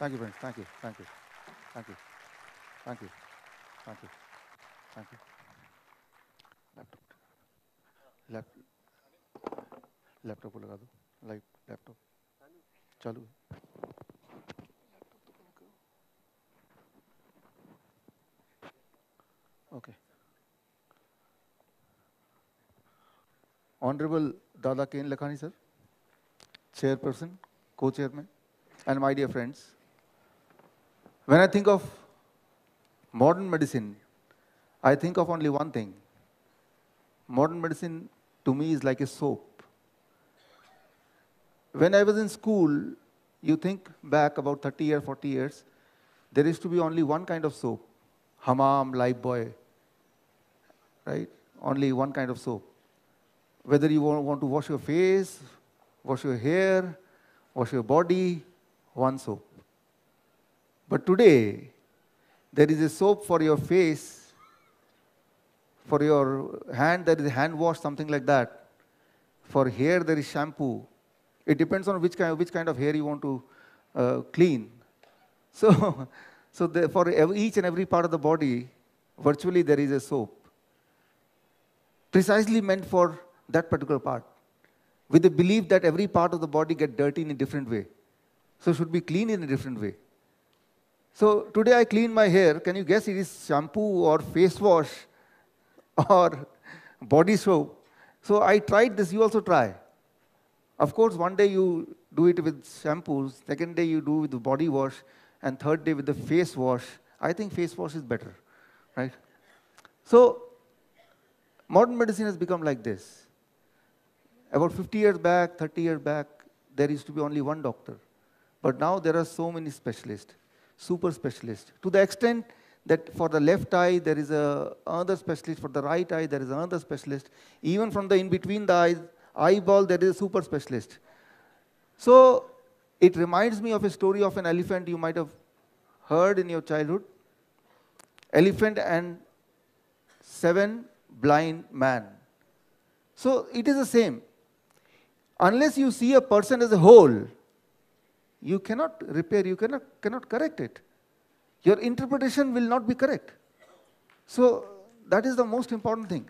Thank you, friends. Thank you. Thank you. Thank you. Thank you. Thank you. Thank you. Laptop laptop laptop को लगा दो live laptop चालू है okay honourable Dada Ken Lakhani sir chairperson को chairman and my dear friends When I think of modern medicine, I think of only one thing. Modern medicine to me is like a soap. When I was in school, you think back about 30 years, 40 years, there used to be only one kind of soap, Hamam, Lifebuoy, right? Only one kind of soap. Whether you want to wash your face, wash your hair, wash your body, one soap. But today, there is a soap for your face, for your hand, there is a hand wash, something like that. For hair, there is shampoo. It depends on which kind of, which kind of hair you want to uh, clean. So, so the, for each and every part of the body, virtually there is a soap. Precisely meant for that particular part. With the belief that every part of the body get dirty in a different way. So should be clean in a different way. So today I clean my hair. Can you guess it is shampoo or face wash or body soap? So I tried this, you also try. Of course, one day you do it with shampoos, second day you do with the body wash, and third day with the face wash. I think face wash is better, right? So modern medicine has become like this. About 50 years back, 30 years back, there used to be only one doctor. But now there are so many specialists super specialist. To the extent that for the left eye, there is a another specialist, for the right eye, there is another specialist. Even from the in-between the eyes, eyeball, there is a super specialist. So it reminds me of a story of an elephant you might have heard in your childhood. Elephant and seven blind man. So it is the same. Unless you see a person as a whole, you cannot repair, you cannot, cannot correct it. Your interpretation will not be correct. So that is the most important thing.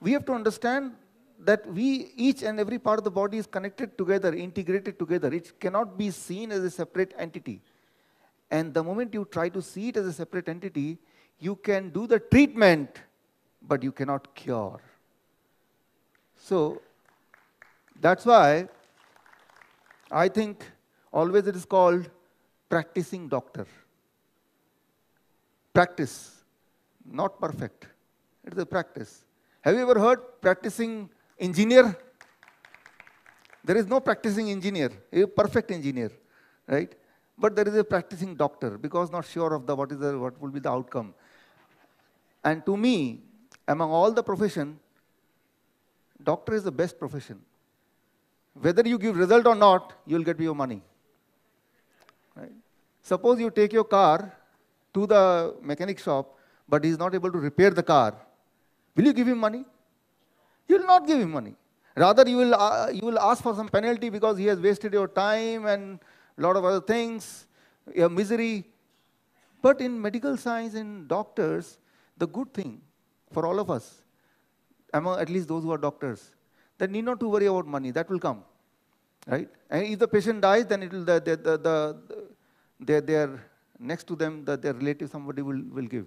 We have to understand that we, each and every part of the body is connected together, integrated together. It cannot be seen as a separate entity. And the moment you try to see it as a separate entity, you can do the treatment, but you cannot cure. So that's why I think always it is called practicing doctor. Practice, not perfect. It is a practice. Have you ever heard practicing engineer? There is no practicing engineer, a perfect engineer, right? But there is a practicing doctor because not sure of the what is the what will be the outcome. And to me, among all the profession, doctor is the best profession whether you give result or not, you will get your money. Right? Suppose you take your car to the mechanic shop, but he is not able to repair the car. Will you give him money? You will not give him money. Rather, you will, uh, you will ask for some penalty because he has wasted your time and a lot of other things, your misery. But in medical science, in doctors, the good thing for all of us, among at least those who are doctors, then need not to worry about money. That will come, right? And if the patient dies, then it will the the the, the their their next to them that their relative somebody will will give.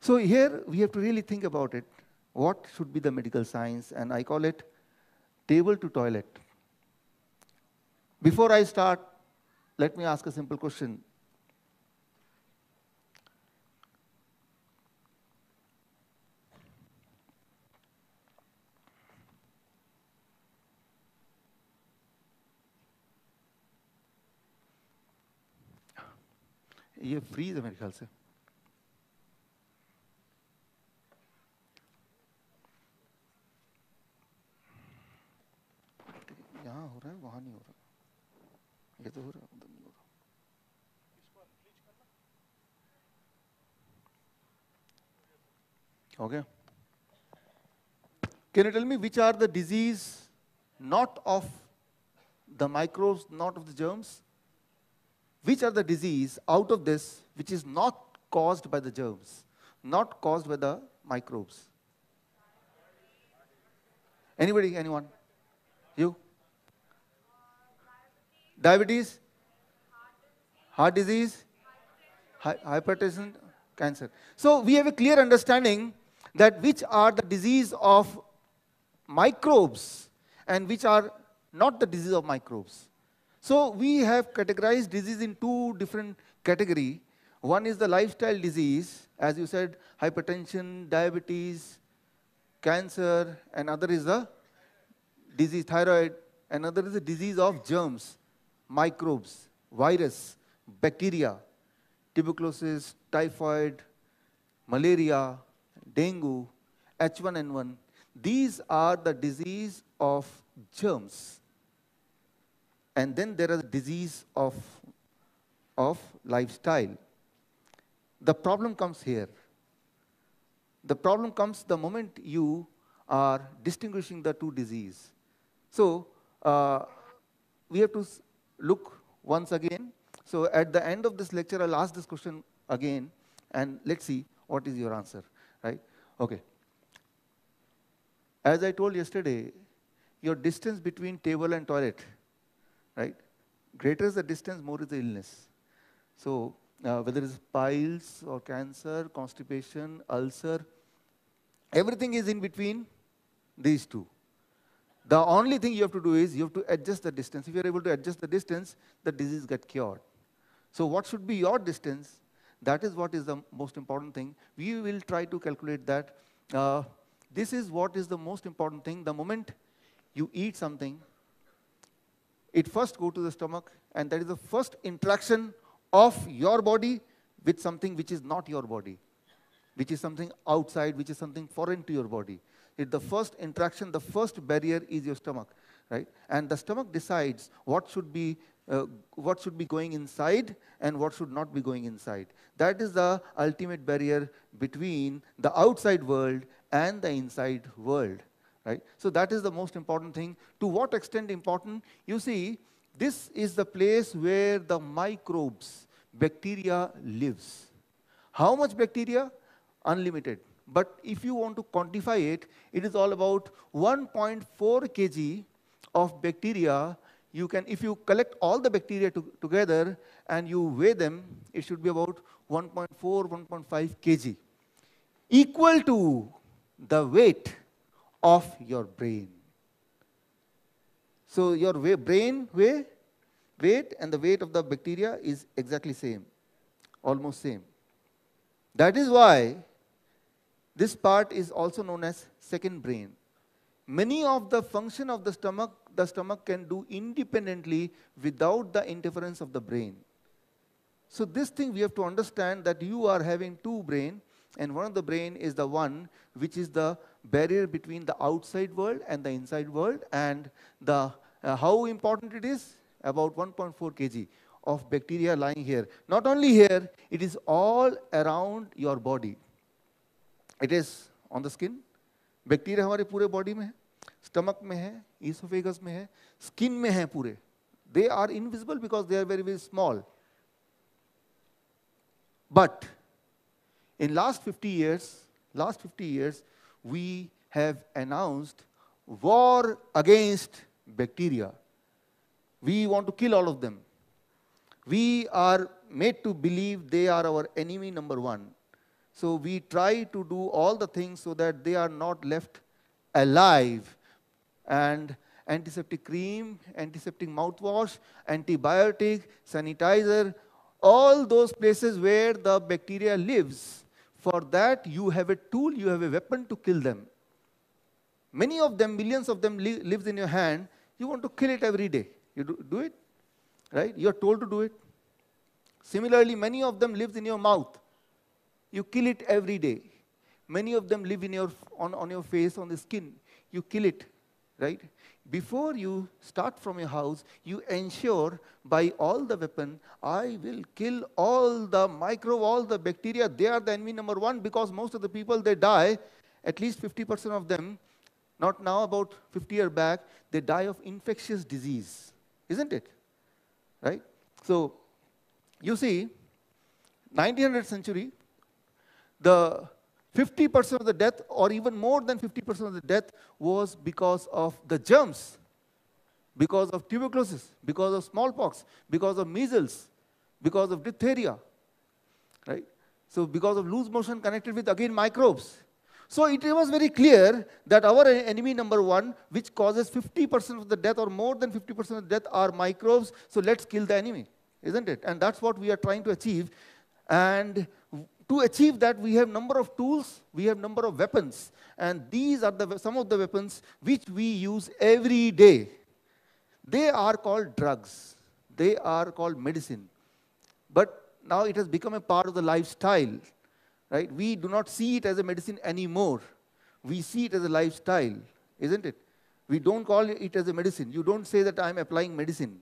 So here we have to really think about it. What should be the medical science? And I call it table to toilet. Before I start, let me ask a simple question. ये fridge है मेरे ख्याल से यहाँ हो रहा है वहाँ नहीं हो रहा ये तो हो रहा है उधर नहीं हो रहा हो गया can you tell me which are the disease not of the microbes not of the germs which are the disease out of this which is not caused by the germs, not caused by the microbes? Anybody, anyone? You? Diabetes? Heart disease? Hypertension? Cancer. So we have a clear understanding that which are the disease of microbes and which are not the disease of microbes. So we have categorized disease in two different category. One is the lifestyle disease, as you said, hypertension, diabetes, cancer, and other is the disease thyroid, another is the disease of germs, microbes, virus, bacteria, tuberculosis, typhoid, malaria, dengue, H1N1. These are the disease of germs. And then there are the disease of, of lifestyle. The problem comes here. The problem comes the moment you are distinguishing the two disease. So uh, we have to look once again. So at the end of this lecture, I'll ask this question again, and let's see what is your answer, right? Okay. As I told yesterday, your distance between table and toilet right? Greater is the distance, more is the illness. So uh, whether it's piles or cancer, constipation, ulcer, everything is in between these two. The only thing you have to do is you have to adjust the distance. If you're able to adjust the distance, the disease gets cured. So what should be your distance? That is what is the most important thing. We will try to calculate that. Uh, this is what is the most important thing. The moment you eat something, it first go to the stomach and that is the first interaction of your body with something which is not your body, which is something outside, which is something foreign to your body. It, the first interaction, the first barrier is your stomach, right? And the stomach decides what should be uh, what should be going inside and what should not be going inside. That is the ultimate barrier between the outside world and the inside world right? So that is the most important thing. To what extent important? You see, this is the place where the microbes, bacteria lives. How much bacteria? Unlimited. But if you want to quantify it, it is all about 1.4 kg of bacteria. You can, if you collect all the bacteria to, together and you weigh them, it should be about 1.4, 1.5 kg, equal to the weight of your brain. So your brain weight, weight and the weight of the bacteria is exactly same, almost same. That is why this part is also known as second brain. Many of the function of the stomach, the stomach can do independently without the interference of the brain. So this thing we have to understand that you are having two brain and one of the brain is the one which is the barrier between the outside world and the inside world and the uh, how important it is about 1.4 kg of bacteria lying here not only here it is all around your body it is on the skin Bacteria, bacteria हमारे stomach, body में esophagus stomach में है skin है skin में pure they are invisible because they are very very small but in last 50 years, last 50 years, we have announced war against bacteria. We want to kill all of them. We are made to believe they are our enemy number one. So we try to do all the things so that they are not left alive. And antiseptic cream, antiseptic mouthwash, antibiotic, sanitizer, all those places where the bacteria lives for that, you have a tool, you have a weapon to kill them. Many of them, millions of them, li lives in your hand. You want to kill it every day. You do, do it, right? You are told to do it. Similarly, many of them lives in your mouth. You kill it every day. Many of them live in your, on, on your face, on the skin. You kill it, right? before you start from your house, you ensure by all the weapon, I will kill all the microbe, all the bacteria. They are the enemy number one because most of the people, they die, at least 50% of them, not now, about 50 years back, they die of infectious disease. Isn't it? Right? So, you see, 1900th century, the 50% of the death, or even more than 50% of the death, was because of the germs, because of tuberculosis, because of smallpox, because of measles, because of diphtheria, right? So because of loose motion connected with, again, microbes. So it was very clear that our enemy number one, which causes 50% of the death or more than 50% of the death are microbes, so let's kill the enemy, isn't it? And that's what we are trying to achieve. And to achieve that, we have number of tools, we have number of weapons. And these are the, some of the weapons which we use every day. They are called drugs. They are called medicine. But now it has become a part of the lifestyle. Right? We do not see it as a medicine anymore. We see it as a lifestyle, isn't it? We don't call it as a medicine. You don't say that I'm applying medicine,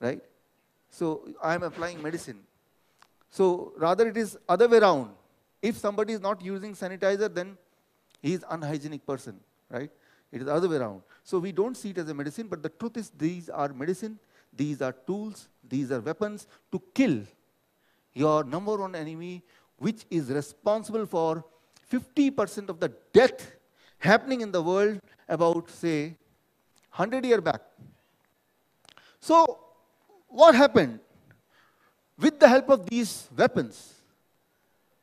right? So I'm applying medicine. So rather it is other way around. If somebody is not using sanitizer, then he is unhygienic person, right? It is other way around. So we don't see it as a medicine, but the truth is these are medicine, these are tools, these are weapons to kill your number one enemy, which is responsible for 50% of the death happening in the world about, say, 100 year back. So what happened? With the help of these weapons,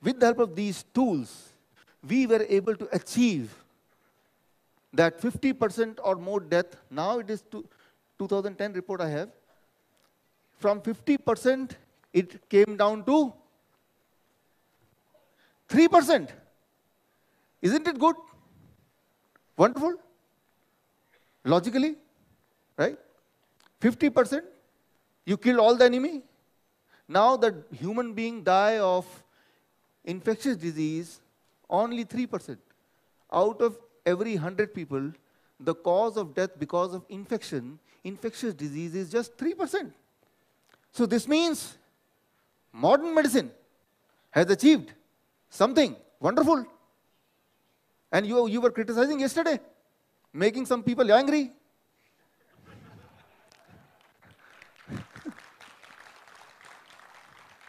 with the help of these tools, we were able to achieve that 50% or more death, now it is to 2010 report I have, from 50% it came down to 3%. Isn't it good? Wonderful? Logically, right? 50%, you kill all the enemy, now that human being die of infectious disease, only 3%. Out of every 100 people, the cause of death because of infection, infectious disease is just 3%. So this means modern medicine has achieved something wonderful. And you, you were criticizing yesterday, making some people angry.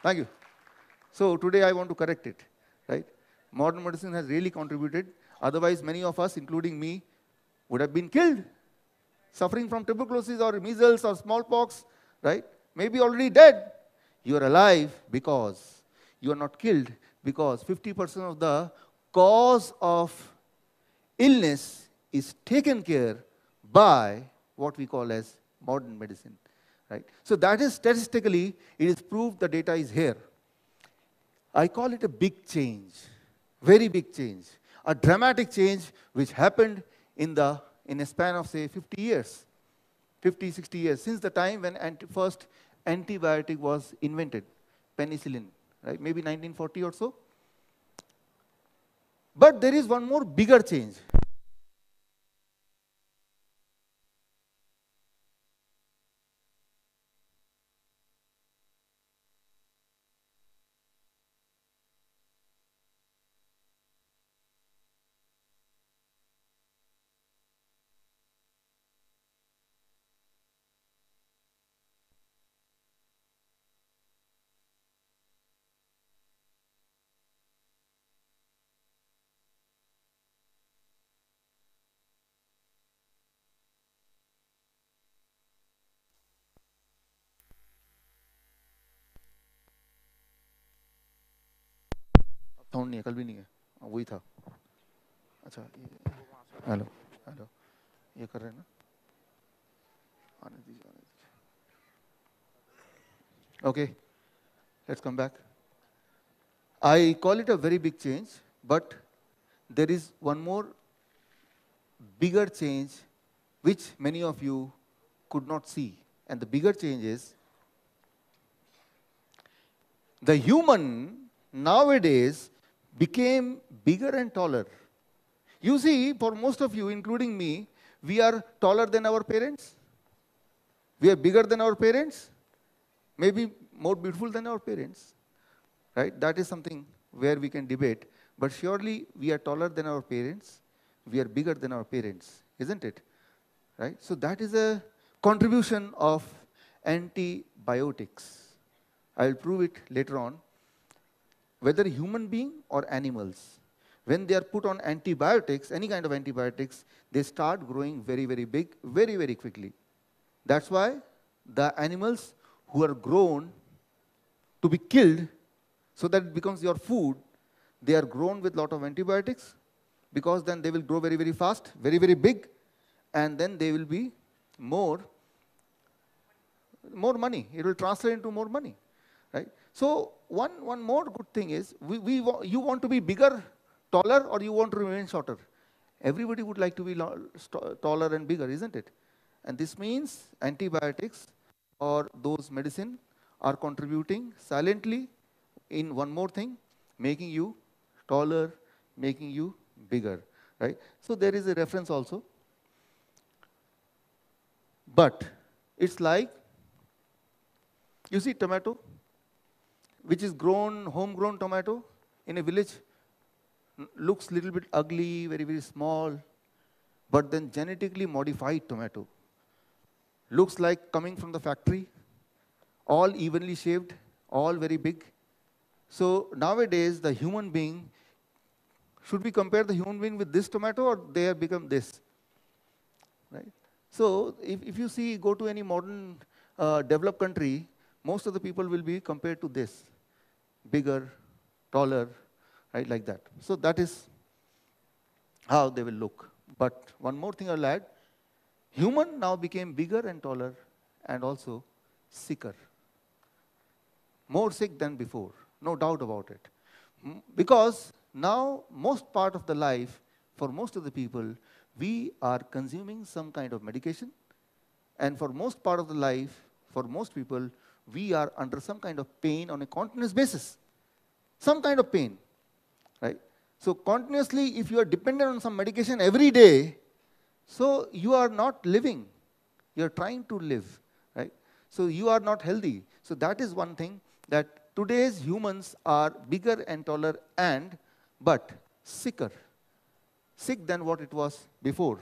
Thank you. So today I want to correct it, right? Modern medicine has really contributed. Otherwise, many of us, including me, would have been killed, suffering from tuberculosis or measles or smallpox, right? Maybe already dead. You are alive because you are not killed because 50% of the cause of illness is taken care by what we call as modern medicine. Right? So that is statistically, it is proved the data is here. I call it a big change, very big change, a dramatic change which happened in, the, in a span of, say, 50 years, 50, 60 years, since the time when anti first antibiotic was invented, penicillin, right? maybe 1940 or so. But there is one more bigger change, Okay, let's come back. I call it a very big change, but there is one more bigger change which many of you could not see. And the bigger change is the human nowadays became bigger and taller. You see, for most of you, including me, we are taller than our parents. We are bigger than our parents. Maybe more beautiful than our parents. Right? That is something where we can debate. But surely we are taller than our parents. We are bigger than our parents. Isn't it? Right? So that is a contribution of antibiotics. I will prove it later on whether human being or animals, when they are put on antibiotics, any kind of antibiotics, they start growing very, very big, very, very quickly. That's why the animals who are grown to be killed, so that it becomes your food, they are grown with lot of antibiotics, because then they will grow very, very fast, very, very big, and then they will be more, more money. It will translate into more money, right? So one, one more good thing is, we, we, you want to be bigger, taller, or you want to remain shorter? Everybody would like to be taller and bigger, isn't it? And this means antibiotics or those medicine are contributing silently in one more thing, making you taller, making you bigger, right? So there is a reference also. But it's like, you see tomato, which is grown, homegrown tomato in a village, looks little bit ugly, very, very small, but then genetically modified tomato. Looks like coming from the factory, all evenly shaped, all very big. So nowadays, the human being, should we compare the human being with this tomato or they have become this? Right? So if, if you see, go to any modern uh, developed country, most of the people will be compared to this bigger, taller, right, like that. So that is how they will look. But one more thing I'll add, human now became bigger and taller and also sicker. More sick than before, no doubt about it. Because now most part of the life, for most of the people, we are consuming some kind of medication. And for most part of the life, for most people, we are under some kind of pain on a continuous basis. Some kind of pain, right? So continuously, if you are dependent on some medication every day, so you are not living. You are trying to live, right? So you are not healthy. So that is one thing that today's humans are bigger and taller and, but sicker. Sick than what it was before.